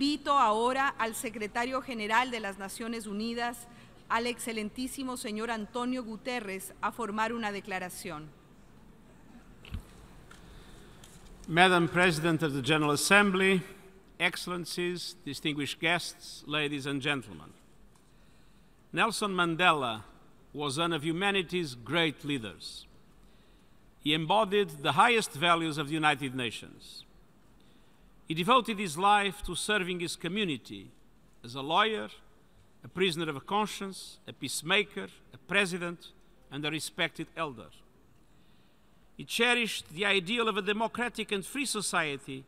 Invito ahora al secretario general de las Naciones Unidas, al excelentísimo señor Antonio Guterres, a formar una declaración. Madam President of the General Assembly, Excellencies, distinguished guests, ladies and gentlemen. Nelson Mandela was one of humanity's great leaders. He embodied the highest values of the United Nations He devoted his life to serving his community as a lawyer, a prisoner of a conscience, a peacemaker, a president, and a respected elder. He cherished the ideal of a democratic and free society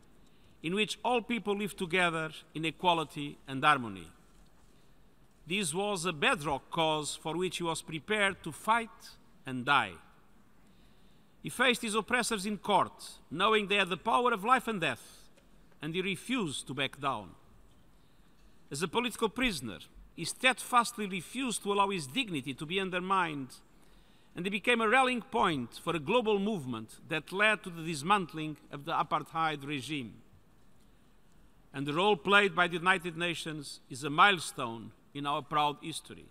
in which all people live together in equality and harmony. This was a bedrock cause for which he was prepared to fight and die. He faced his oppressors in court, knowing they had the power of life and death, and he refused to back down. As a political prisoner, he steadfastly refused to allow his dignity to be undermined, and he became a rallying point for a global movement that led to the dismantling of the apartheid regime. And the role played by the United Nations is a milestone in our proud history.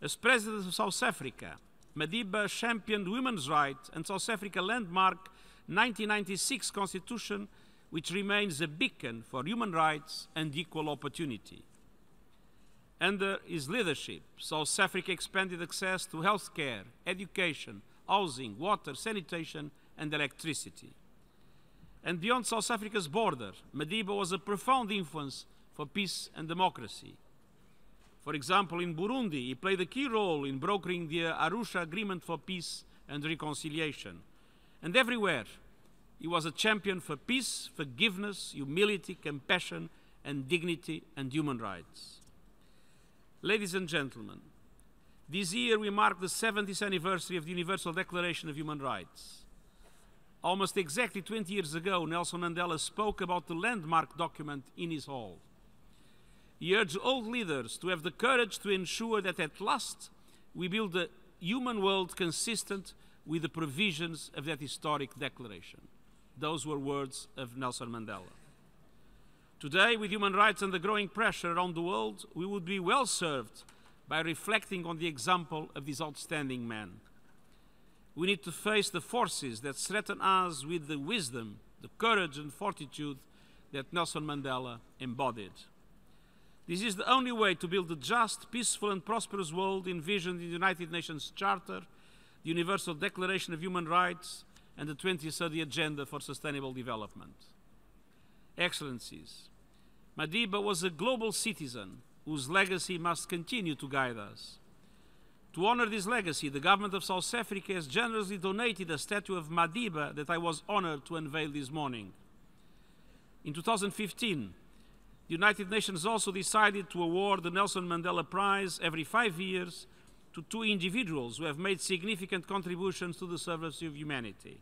As President of South Africa, Madiba championed women's rights and South Africa landmark 1996 constitution which remains a beacon for human rights and equal opportunity. Under his leadership, South Africa expanded access to health care, education, housing, water, sanitation, and electricity. And beyond South Africa's border, Madiba was a profound influence for peace and democracy. For example, in Burundi, he played a key role in brokering the Arusha Agreement for Peace and Reconciliation. And everywhere, he was a champion for peace, forgiveness, humility, compassion, and dignity and human rights. Ladies and gentlemen, this year we mark the 70th anniversary of the Universal Declaration of Human Rights. Almost exactly 20 years ago, Nelson Mandela spoke about the landmark document in his hall. He urged all leaders to have the courage to ensure that at last we build a human world consistent with the provisions of that historic declaration. Those were words of Nelson Mandela. Today, with human rights and the growing pressure around the world, we would be well served by reflecting on the example of this outstanding man. We need to face the forces that threaten us with the wisdom, the courage, and fortitude that Nelson Mandela embodied. This is the only way to build the just, peaceful, and prosperous world envisioned in the United Nations Charter, the Universal Declaration of Human Rights, and the 2030 Agenda for Sustainable Development. Excellencies, Madiba was a global citizen whose legacy must continue to guide us. To honor this legacy, the government of South Africa has generously donated a statue of Madiba that I was honored to unveil this morning. In 2015, the United Nations also decided to award the Nelson Mandela Prize every five years to two individuals who have made significant contributions to the service of humanity.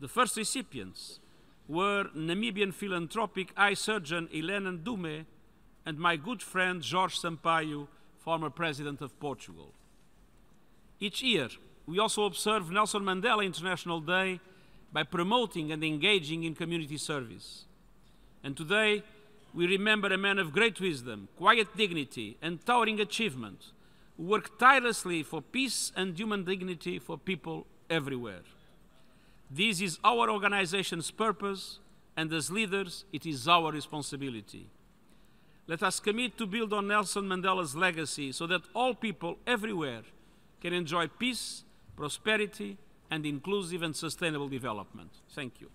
The first recipients were Namibian philanthropic eye surgeon Helena Dume and my good friend Jorge Sampaio, former president of Portugal. Each year, we also observe Nelson Mandela International Day by promoting and engaging in community service. And today, we remember a man of great wisdom, quiet dignity, and towering achievement work tirelessly for peace and human dignity for people everywhere. This is our organization's purpose, and as leaders, it is our responsibility. Let us commit to build on Nelson Mandela's legacy so that all people everywhere can enjoy peace, prosperity, and inclusive and sustainable development. Thank you.